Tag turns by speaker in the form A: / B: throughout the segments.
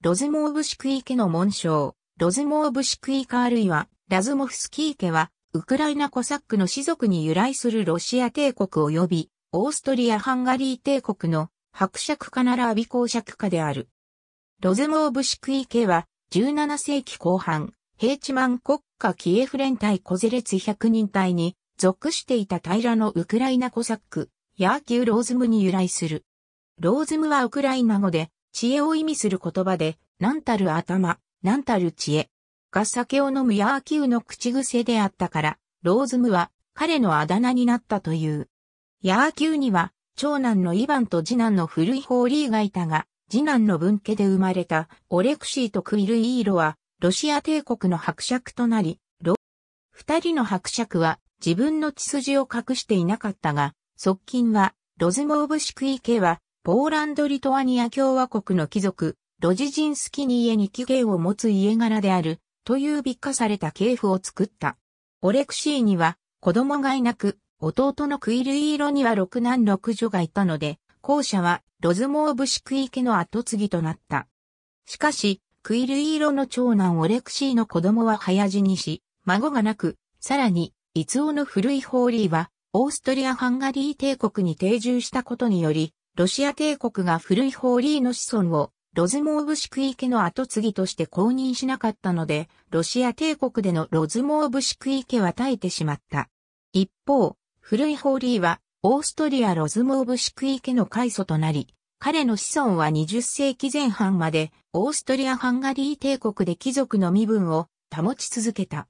A: ロズモーブシクイ家の紋章、ロズモーブシクイカあるいは、ラズモフスキー家は、ウクライナコサックの氏族に由来するロシア帝国及び、オーストリア・ハンガリー帝国の伯爵家ならアビ公爵家である。ロズモーブシクイ家は、17世紀後半、ヘイチマン国家キエフ連隊コゼレツ100人隊に属していた平のウクライナコサック、ヤーキュー・ローズムに由来する。ローズムはウクライナ語で、知恵を意味する言葉で、何たる頭、何たる知恵。が酒を飲むヤーキューの口癖であったから、ローズムは彼のあだ名になったという。ヤーキューには、長男のイヴァンと次男のフルイホーリーがいたが、次男の分家で生まれたオレクシーとクイルイーロは、ロシア帝国の伯爵となり、ロ二人の伯爵は自分の血筋を隠していなかったが、側近は、ロズモーブシクイ家はポーランド・リトアニア共和国の貴族、ロジジンスキニーへに起源を持つ家柄である、という美化された系譜を作った。オレクシーには子供がいなく、弟のクイルイーロには六男六女がいたので、後者はロズモーブシクイ家の後継ぎとなった。しかし、クイルイーロの長男オレクシーの子供は早死にし、孫がなく、さらに、イツオの古いホーリーは、オーストリア・ハンガリー帝国に定住したことにより、ロシア帝国が古いホーリーの子孫をロズモーブシクイ家の後継ぎとして公認しなかったので、ロシア帝国でのロズモーブシクイ家は絶えてしまった。一方、古いホーリーは、オーストリアロズモーブシクイ家の開祖となり、彼の子孫は20世紀前半まで、オーストリア・ハンガリー帝国で貴族の身分を保ち続けた。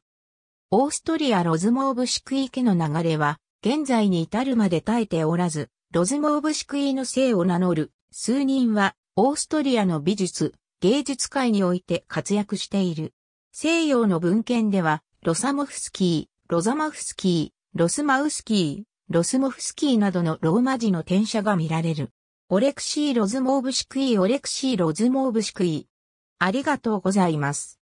A: オーストリア・ロズモーブシクイ家の流れは、現在に至るまで耐えておらず、ロズモーブシクイーヌ姓を名乗る数人はオーストリアの美術、芸術界において活躍している。西洋の文献では、ロサモフスキー、ロザマフスキー、ロスマウスキー、ロスモフスキーなどのローマ字の転写が見られる。オレクシー・ロズモーブシクイー、オレクシー・ロズモーブシクイー。ありがとうございます。